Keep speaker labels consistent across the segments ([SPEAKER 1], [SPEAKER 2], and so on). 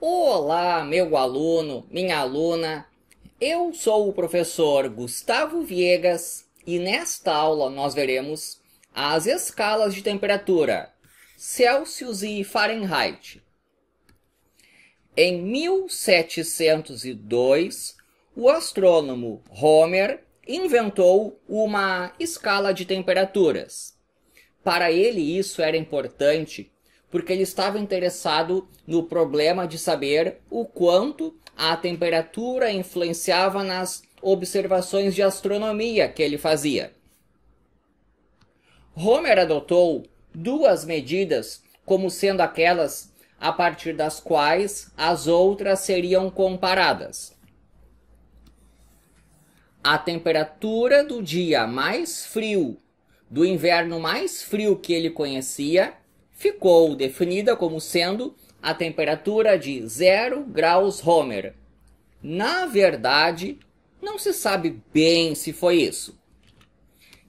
[SPEAKER 1] Olá, meu aluno, minha aluna. Eu sou o professor Gustavo Viegas e nesta aula nós veremos as escalas de temperatura Celsius e Fahrenheit. Em 1702, o astrônomo Homer inventou uma escala de temperaturas. Para ele, isso era importante porque ele estava interessado no problema de saber o quanto a temperatura influenciava nas observações de astronomia que ele fazia. Homer adotou duas medidas como sendo aquelas a partir das quais as outras seriam comparadas. A temperatura do dia mais frio, do inverno mais frio que ele conhecia, ficou definida como sendo a temperatura de 0 graus Homer. Na verdade, não se sabe bem se foi isso.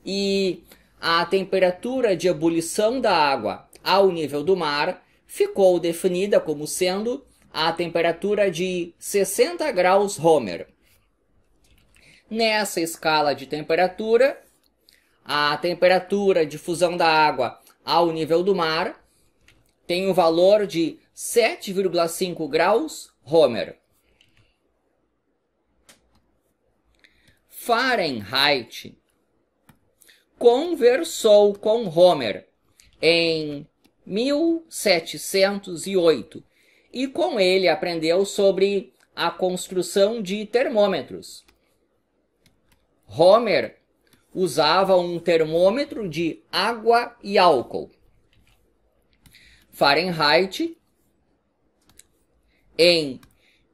[SPEAKER 1] E a temperatura de ebulição da água ao nível do mar ficou definida como sendo a temperatura de 60 graus Homer. Nessa escala de temperatura, a temperatura de fusão da água ao nível do mar, tem um valor de 7,5 graus Homer. Fahrenheit conversou com Homer em 1708 e com ele aprendeu sobre a construção de termômetros. Homer usava um termômetro de água e álcool. Fahrenheit em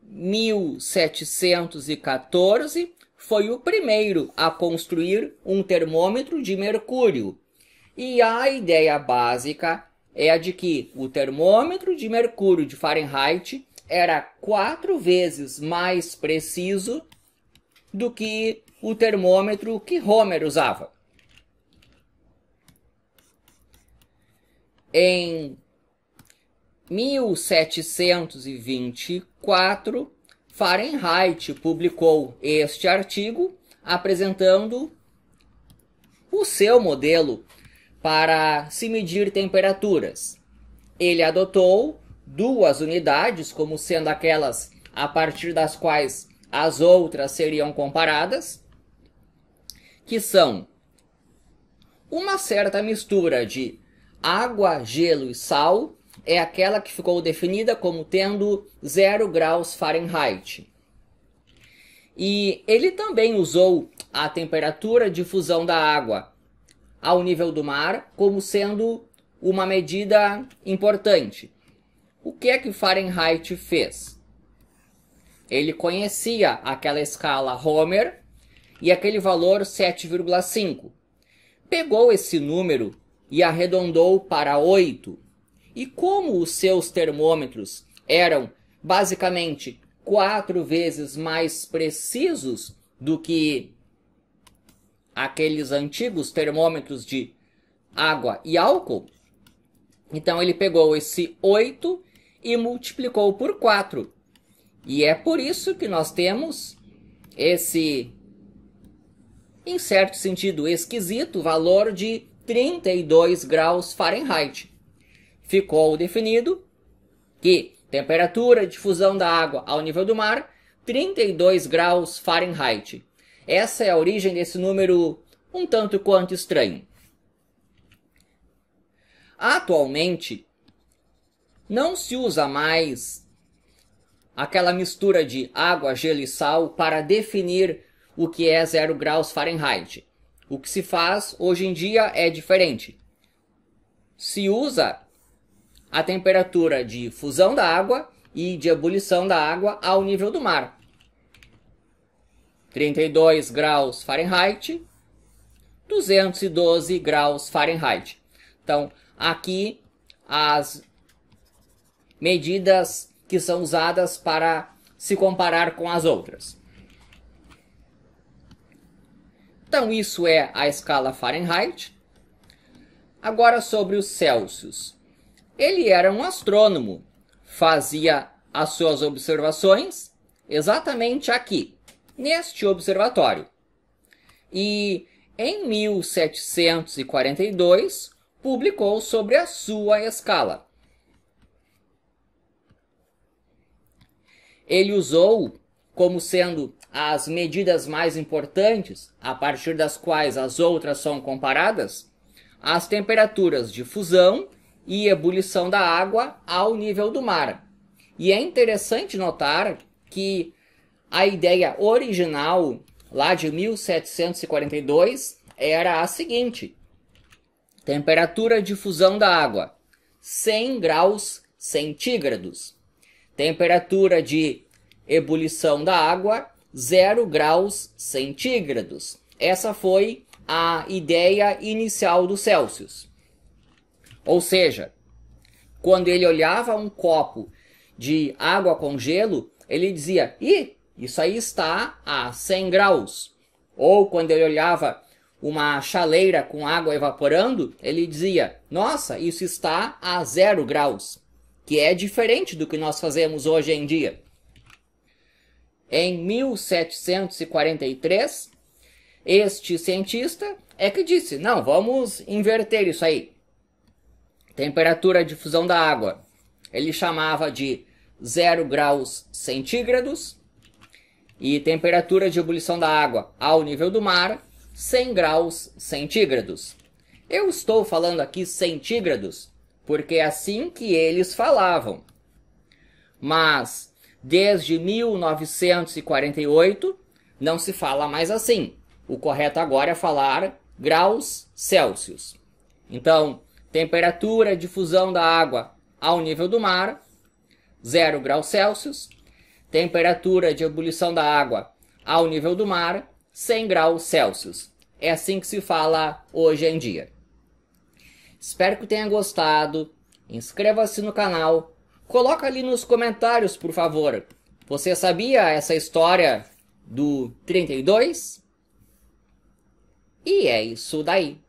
[SPEAKER 1] 1714 foi o primeiro a construir um termômetro de mercúrio. E a ideia básica é a de que o termômetro de mercúrio de Fahrenheit era quatro vezes mais preciso do que o termômetro que Homer usava. Em 1724, Fahrenheit publicou este artigo apresentando o seu modelo para se medir temperaturas. Ele adotou duas unidades como sendo aquelas a partir das quais as outras seriam comparadas, que são uma certa mistura de água, gelo e sal é aquela que ficou definida como tendo 0 graus Fahrenheit. E ele também usou a temperatura de fusão da água ao nível do mar como sendo uma medida importante. O que é que Fahrenheit fez? Ele conhecia aquela escala Homer e aquele valor 7,5. Pegou esse número e arredondou para 8. E como os seus termômetros eram basicamente quatro vezes mais precisos do que aqueles antigos termômetros de água e álcool. Então ele pegou esse 8 e multiplicou por 4. E é por isso que nós temos esse, em certo sentido esquisito, valor de 32 graus Fahrenheit. Ficou definido que temperatura de fusão da água ao nível do mar, 32 graus Fahrenheit. Essa é a origem desse número um tanto quanto estranho. Atualmente, não se usa mais aquela mistura de água, gelo e sal para definir o que é zero graus Fahrenheit. O que se faz hoje em dia é diferente. Se usa a temperatura de fusão da água e de ebulição da água ao nível do mar. 32 graus Fahrenheit, 212 graus Fahrenheit. Então, aqui as medidas que são usadas para se comparar com as outras. Então, isso é a escala Fahrenheit. Agora, sobre o Celsius. Ele era um astrônomo, fazia as suas observações exatamente aqui, neste observatório. E em 1742 publicou sobre a sua escala. ele usou como sendo as medidas mais importantes, a partir das quais as outras são comparadas, as temperaturas de fusão e ebulição da água ao nível do mar. E é interessante notar que a ideia original, lá de 1742, era a seguinte: temperatura de fusão da água 100 graus centígrados. Temperatura de ebulição da água, 0 graus centígrados. Essa foi a ideia inicial do Celsius. Ou seja, quando ele olhava um copo de água com gelo, ele dizia: "Ih, isso aí está a 100 graus". Ou quando ele olhava uma chaleira com água evaporando, ele dizia: "Nossa, isso está a 0 graus" que é diferente do que nós fazemos hoje em dia. Em 1743, este cientista é que disse: não, vamos inverter isso aí. Temperatura de fusão da água. Ele chamava de 0 graus centígrados e temperatura de ebulição da água ao nível do mar 100 graus centígrados. Eu estou falando aqui centígrados porque é assim que eles falavam. Mas desde 1948 não se fala mais assim. O correto agora é falar graus Celsius. Então, temperatura de fusão da água ao nível do mar, 0 graus Celsius. Temperatura de ebulição da água ao nível do mar, 100 graus Celsius. É assim que se fala hoje em dia. Espero que tenha gostado. Inscreva-se no canal. Coloca ali nos comentários, por favor. Você sabia essa história do 32? E é isso daí.